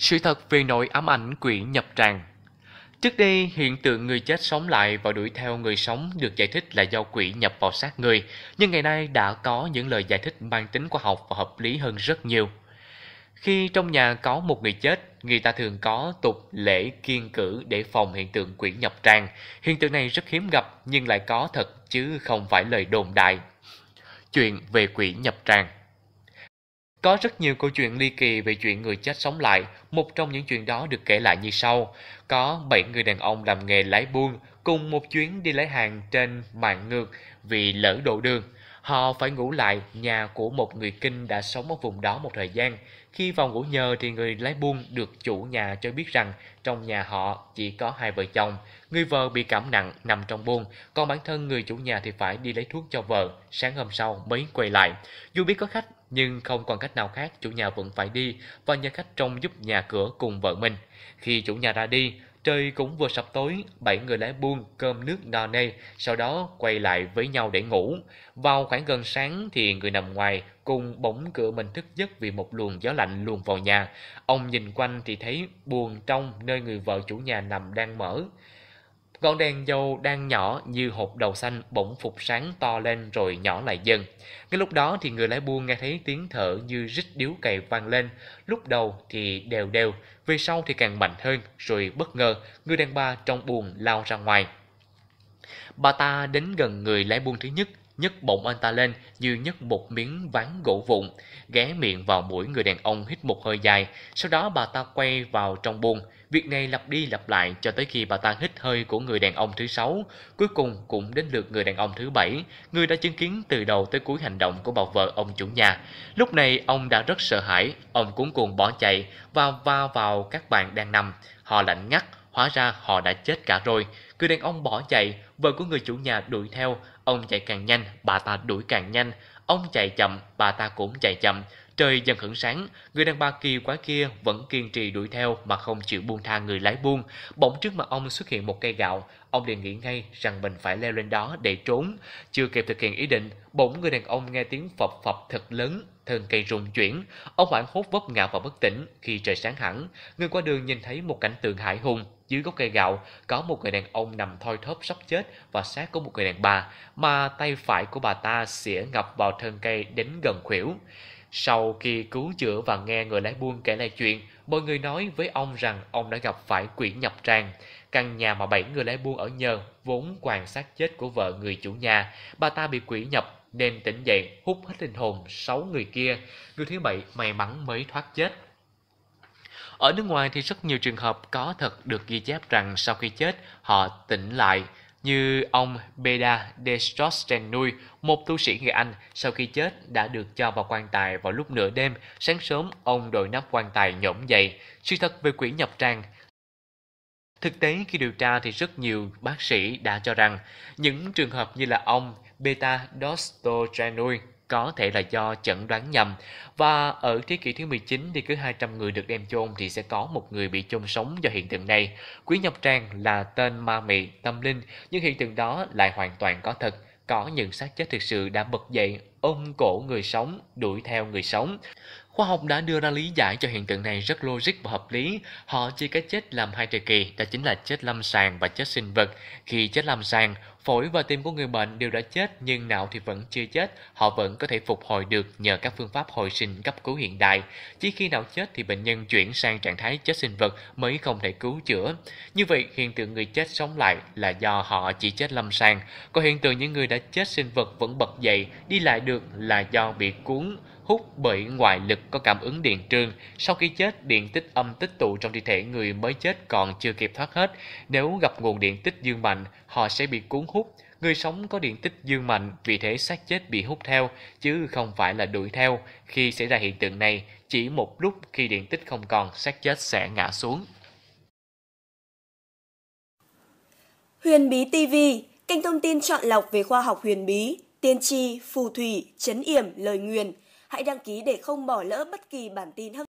Sự thật về nỗi ám ảnh quỷ nhập tràng Trước đây, hiện tượng người chết sống lại và đuổi theo người sống được giải thích là do quỷ nhập vào xác người, nhưng ngày nay đã có những lời giải thích mang tính khoa học và hợp lý hơn rất nhiều. Khi trong nhà có một người chết, người ta thường có tục lễ kiên cử để phòng hiện tượng quỷ nhập tràng. Hiện tượng này rất hiếm gặp nhưng lại có thật chứ không phải lời đồn đại. Chuyện về quỷ nhập tràng có rất nhiều câu chuyện ly kỳ về chuyện người chết sống lại, một trong những chuyện đó được kể lại như sau. Có 7 người đàn ông làm nghề lái buôn, cùng một chuyến đi lấy hàng trên mạng ngược vì lỡ độ đường. Họ phải ngủ lại nhà của một người kinh đã sống ở vùng đó một thời gian. Khi vào ngủ nhờ thì người lái buôn được chủ nhà cho biết rằng trong nhà họ chỉ có hai vợ chồng. Người vợ bị cảm nặng nằm trong buôn, còn bản thân người chủ nhà thì phải đi lấy thuốc cho vợ, sáng hôm sau mới quay lại. Dù biết có khách nhưng không còn cách nào khác chủ nhà vẫn phải đi và nhờ khách trông giúp nhà cửa cùng vợ mình. Khi chủ nhà ra đi, trời cũng vừa sập tối, bảy người lái buôn cơm nước no nê, sau đó quay lại với nhau để ngủ. Vào khoảng gần sáng thì người nằm ngoài cùng bỗng cửa mình thức giấc vì một luồng gió lạnh luồn vào nhà. Ông nhìn quanh thì thấy buồn trong nơi người vợ chủ nhà nằm đang mở. Ngọn đèn dầu đang nhỏ như hộp đầu xanh bỗng phục sáng to lên rồi nhỏ lại dần. Ngay lúc đó thì người lái buôn nghe thấy tiếng thở như rít điếu cày vang lên. Lúc đầu thì đều đều, về sau thì càng mạnh hơn. Rồi bất ngờ, người đàn bà trong buồn lao ra ngoài. Bà ta đến gần người lái buôn thứ nhất nhấc bụng anh ta lên như nhấc một miếng ván gỗ vụn, ghé miệng vào mũi người đàn ông hít một hơi dài, sau đó bà ta quay vào trong buồng. Việc này lặp đi lặp lại cho tới khi bà ta hít hơi của người đàn ông thứ sáu, cuối cùng cũng đến lượt người đàn ông thứ bảy, người đã chứng kiến từ đầu tới cuối hành động của bà vợ ông chủ nhà. Lúc này ông đã rất sợ hãi, ông cuống cuồng bỏ chạy và va vào các bạn đang nằm. Họ lạnh ngắt, hóa ra họ đã chết cả rồi. Người đàn ông bỏ chạy, vợ của người chủ nhà đuổi theo, ông chạy càng nhanh, bà ta đuổi càng nhanh, ông chạy chậm, bà ta cũng chạy chậm. Trời dần hửng sáng, người đàn bà kỳ quái kia vẫn kiên trì đuổi theo mà không chịu buông tha người lái buôn. Bỗng trước mặt ông xuất hiện một cây gạo, ông liền nghĩ ngay rằng mình phải leo lên đó để trốn. Chưa kịp thực hiện ý định, bỗng người đàn ông nghe tiếng phập phập thật lớn, thân cây rung chuyển. Ông hoảng hốt vấp ngã và bất tỉnh khi trời sáng hẳn. Người qua đường nhìn thấy một cảnh tượng hải hùng, dưới gốc cây gạo có một người đàn ông nằm thoi thóp sắp chết và xác của một người đàn bà mà tay phải của bà ta xỉa ngập vào thân cây đến gần khuỷu. Sau khi cứu chữa và nghe người lái buôn kể lại chuyện, mọi người nói với ông rằng ông đã gặp phải quỷ nhập tràng. Căn nhà mà bảy người lái buôn ở nhờ vốn quan sát chết của vợ người chủ nhà, bà ta bị quỷ nhập nên tỉnh dậy hút hết linh hồn sáu người kia. Người thứ bảy may mắn mới thoát chết. Ở nước ngoài thì rất nhiều trường hợp có thật được ghi chép rằng sau khi chết, họ tỉnh lại, như ông Beda Destrostenui, một tu sĩ người Anh sau khi chết đã được cho vào quan tài vào lúc nửa đêm, sáng sớm ông đội nắp quan tài nhổm dậy. Sự thật về quỷ nhập tràng Thực tế khi điều tra thì rất nhiều bác sĩ đã cho rằng những trường hợp như là ông Beta Dostojanoui có thể là do chẩn đoán nhầm và ở thế kỷ thứ 19 thì cứ 200 người được đem chôn thì sẽ có một người bị chôn sống do hiện tượng này. Quý Nhọc Trang là tên ma mị, tâm linh, nhưng hiện tượng đó lại hoàn toàn có thật. Có những xác chết thực sự đã bật dậy, ôm cổ người sống, đuổi theo người sống. Khoa học đã đưa ra lý giải cho hiện tượng này rất logic và hợp lý. Họ chia cái chết làm hai thời kỳ, đó chính là chết lâm sàng và chết sinh vật. Khi chết lâm sàng, phổi và tim của người bệnh đều đã chết nhưng não thì vẫn chưa chết, họ vẫn có thể phục hồi được nhờ các phương pháp hồi sinh cấp cứu hiện đại. Chỉ khi não chết thì bệnh nhân chuyển sang trạng thái chết sinh vật mới không thể cứu chữa. Như vậy, hiện tượng người chết sống lại là do họ chỉ chết lâm sàng, còn hiện tượng những người đã chết sinh vật vẫn bật dậy, đi lại được là do bị cuốn hút bởi ngoại lực có cảm ứng điện trường. Sau khi chết, điện tích âm tích tụ trong thi thể người mới chết còn chưa kịp thoát hết. Nếu gặp nguồn điện tích dương mạnh, họ sẽ bị cuốn hút. Người sống có điện tích dương mạnh, vì thế xác chết bị hút theo, chứ không phải là đuổi theo. Khi xảy ra hiện tượng này, chỉ một lúc khi điện tích không còn, xác chết sẽ ngã xuống. Huyền Bí TV, kênh thông tin chọn lọc về khoa học huyền bí, tiên tri, phù thủy, chấn yểm, lời nguyền – Hãy đăng ký để không bỏ lỡ bất kỳ bản tin hấp